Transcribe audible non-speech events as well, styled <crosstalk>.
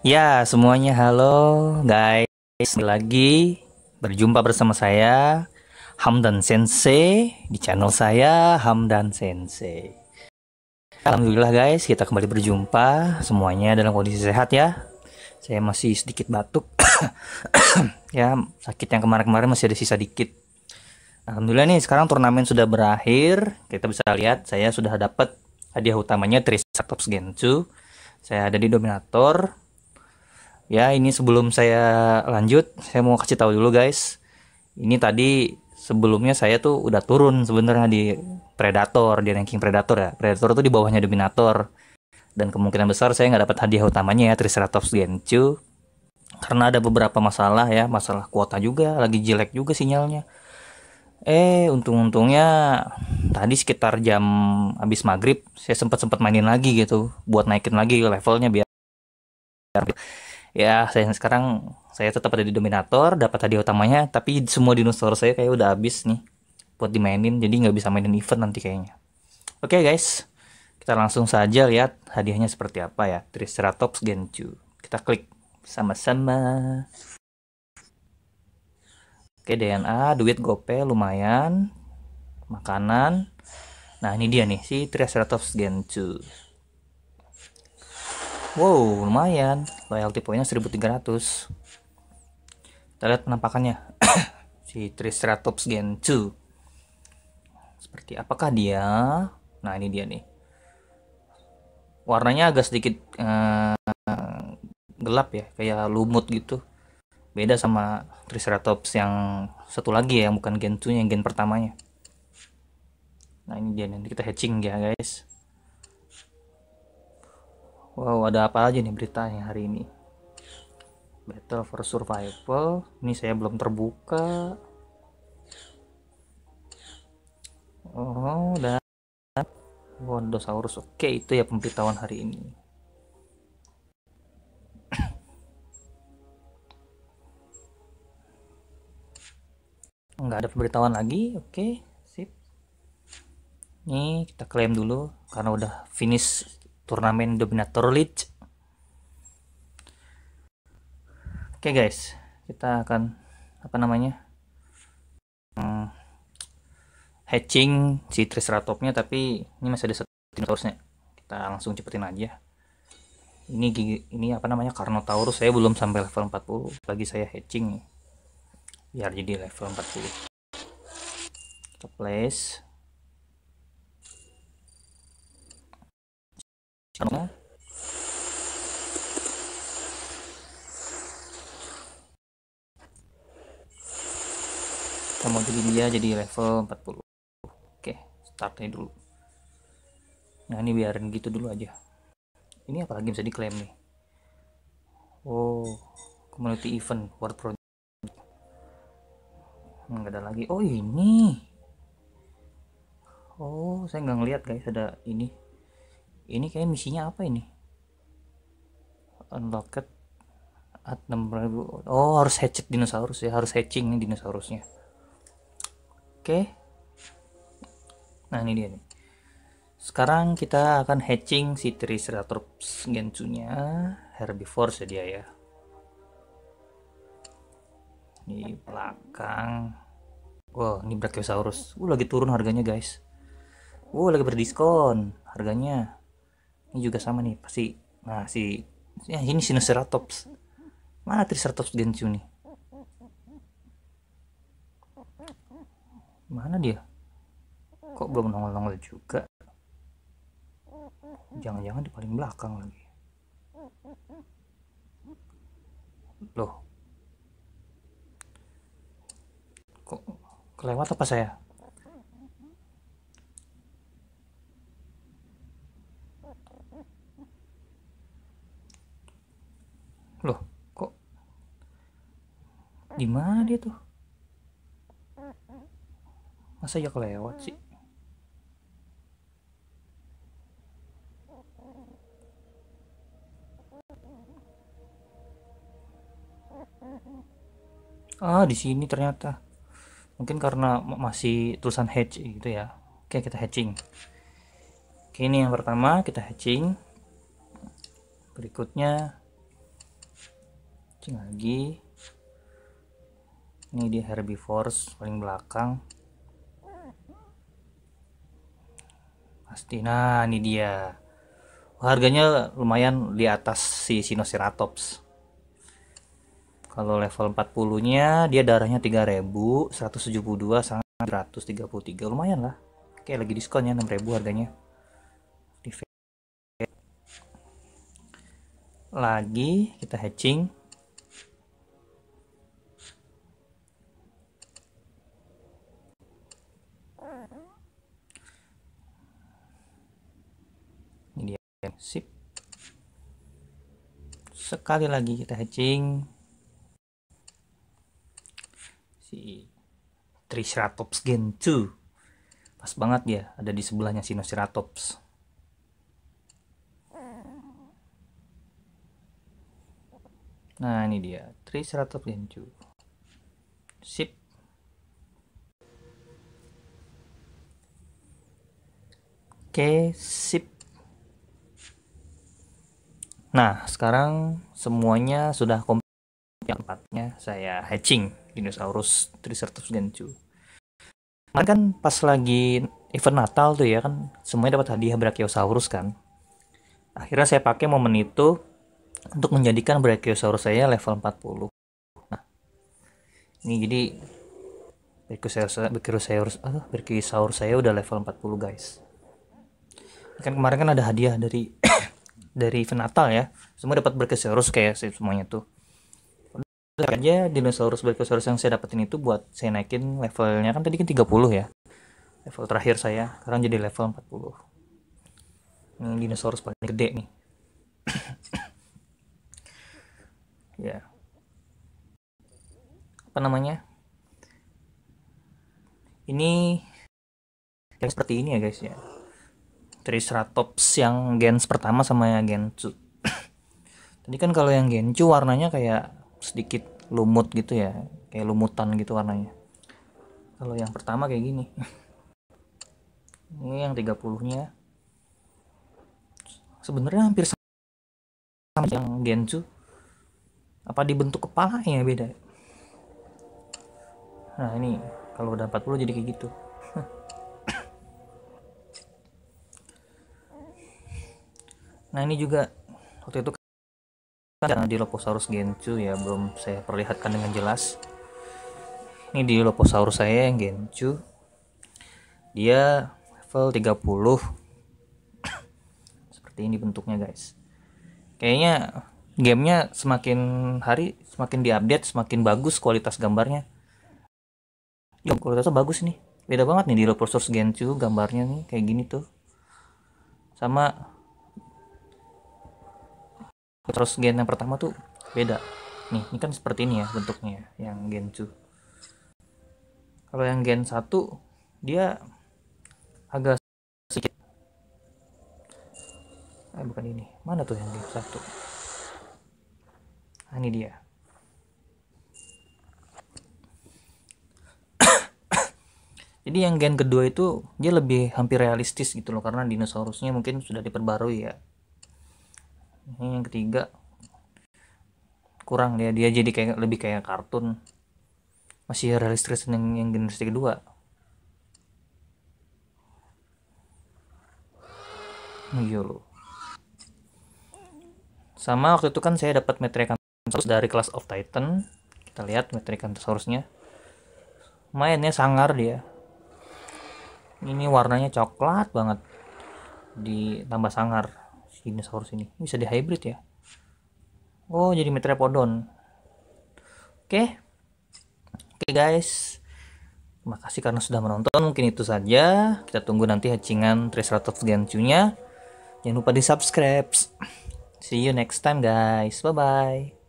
Ya, semuanya halo guys. Lagi berjumpa bersama saya Hamdan Sensei di channel saya Hamdan Sensei. Alhamdulillah guys, kita kembali berjumpa semuanya dalam kondisi sehat ya. Saya masih sedikit batuk. <coughs> ya, sakit yang kemarin-kemarin masih ada sisa dikit. Alhamdulillah nih, sekarang turnamen sudah berakhir. Kita bisa lihat saya sudah dapat hadiah utamanya Triceratops Gensu. Saya ada di Dominator Ya, ini sebelum saya lanjut, saya mau kasih tahu dulu guys. Ini tadi sebelumnya saya tuh udah turun sebenarnya di Predator, di ranking Predator ya. Predator tuh di bawahnya Dominator. Dan kemungkinan besar saya nggak dapat hadiah utamanya ya Triceratops Genchu. Karena ada beberapa masalah ya, masalah kuota juga, lagi jelek juga sinyalnya. Eh, untung-untungnya tadi sekitar jam habis maghrib saya sempat-sempat mainin lagi gitu buat naikin lagi levelnya biar ya saya sekarang saya tetap ada di Dominator dapat hadiah utamanya tapi semua dinosaurus saya kayak udah habis nih buat dimainin jadi nggak bisa mainin event nanti kayaknya oke okay, guys kita langsung saja lihat hadiahnya seperti apa ya Triceratops Genchu kita klik sama-sama oke okay, DNA duit gope lumayan makanan nah ini dia nih si Triceratops Genchu wow lumayan loyalty pointnya 1300 kita lihat penampakannya <coughs> si Triceratops Gen 2 seperti apakah dia nah ini dia nih warnanya agak sedikit uh, gelap ya kayak lumut gitu beda sama Triceratops yang satu lagi ya yang bukan Gen 2 yang Gen pertamanya nah ini dia nanti kita hatching ya guys Wow, ada apa aja nih beritanya hari ini? Battle for Survival. Ini saya belum terbuka. Oh, dan Wondosaurus. Oke, itu ya pemberitahuan hari ini. Enggak ada pemberitahuan lagi. Oke, sip. Ini kita klaim dulu karena udah finish turnamen Dominator League. Oke okay guys, kita akan apa namanya? Hmm, hatching si Triceratopsnya tapi ini masih ada satu dinosaurusnya. Kita langsung cepetin aja. Ini gigi, ini apa namanya? Carnotaurus saya belum sampai level 40 bagi saya hatching biar jadi level 40. Kita place Ano? Kita mau jadi dia jadi level 40. Oke, startnya dulu. Nah, ini biarin gitu dulu aja. Ini apalagi bisa diklaim nih. Oh, community event world project. Enggak hmm, ada lagi. Oh, ini. Oh, saya nggak ngeliat guys ada ini ini kayak misinya apa ini unlocked at 6000 oh harus hatchet dinosaurus ya harus hatching nih dinosaurusnya oke nah ini dia nih sekarang kita akan hatching si Triceratops gensunya herbivore ya dia ya di belakang wow ini brachiosaurus uh lagi turun harganya guys wow uh, lagi berdiskon harganya ini juga sama nih pasti nah si ya ini Sinoceratops mana Triceratops gencu nih mana dia kok belum nongol-nongol juga jangan-jangan di paling belakang lagi loh kok kelewat apa saya di dia tuh masa ya kelewat sih ah di sini ternyata mungkin karena masih tulisan hatch gitu ya oke kita hatching oke ini yang pertama kita hatching berikutnya hatching lagi ini dia herbivores paling belakang pasti nah ini dia harganya lumayan di atas si Sinoceratops kalau level 40 nya dia darahnya 3000 172 sangat 133 lumayan lah oke lagi diskonnya ya 6000 harganya lagi kita hatching sip sekali lagi kita hatching si Triceratops Gen 2 pas banget ya ada di sebelahnya Sinoceratops nah ini dia Triceratops Gen 2 sip Oke, okay, sip. Nah, sekarang semuanya sudah komplit. Yang empatnya saya hatching Dinosaurus Triceratops genju Kemarin kan pas lagi event Natal tuh ya kan semuanya dapat hadiah Brachiosaurus kan. Akhirnya saya pakai momen itu untuk menjadikan Brachiosaurus saya level 40. Nah, ini jadi Brachiosaurus Brachiosaurus, oh Brachiosaurus saya udah level 40 guys. Kan kemarin kan ada hadiah dari dari event Natal ya semua dapat berkesaurus kayak sih semuanya tuh udah aja dinosaurus berkesaurus yang saya dapetin itu buat saya naikin levelnya kan tadi kan 30 ya level terakhir saya sekarang jadi level 40 ini dinosaurus paling gede nih <coughs> ya apa namanya ini yang seperti ini ya guys ya Triceratops yang gens pertama sama yang Gencu. <coughs> Tadi kan kalau yang Gencu warnanya kayak sedikit lumut gitu ya, kayak lumutan gitu warnanya. Kalau yang pertama kayak gini. <laughs> Ini yang 30-nya. Sebenarnya hampir sama yang Gencu. Apa dibentuk kepalanya beda? Nah, ini kalau udah 40 jadi kayak gitu. nah ini juga waktu itu karena di Loposaurus Gencu ya belum saya perlihatkan dengan jelas ini di Loposaurus saya yang Gencu dia level 30 <coughs> seperti ini bentuknya guys kayaknya gamenya semakin hari semakin diupdate semakin bagus kualitas gambarnya Yo, iya, kualitasnya bagus nih beda banget nih di Loposaurus Gencu gambarnya nih kayak gini tuh sama terus gen yang pertama tuh beda nih ini kan seperti ini ya bentuknya ya, yang gen 2 kalau yang gen 1 dia agak sedikit eh bukan ini mana tuh yang gen 1 nah, ini dia <coughs> jadi yang gen kedua itu dia lebih hampir realistis gitu loh karena dinosaurusnya mungkin sudah diperbarui ya ini hmm, yang ketiga kurang dia ya, dia jadi kayak lebih kayak kartun masih realistis yang, yang generasi kedua iya lo sama waktu itu kan saya dapat metrikan dari kelas of Titan kita lihat Metricanthosaurusnya mainnya sangar dia ini warnanya coklat banget ditambah sangar dinosaurus ini bisa di hybrid ya oh jadi metrapodon oke okay. oke okay, guys terima kasih karena sudah menonton mungkin itu saja kita tunggu nanti hatchingan Triceratops Gancu-nya jangan lupa di subscribe see you next time guys bye bye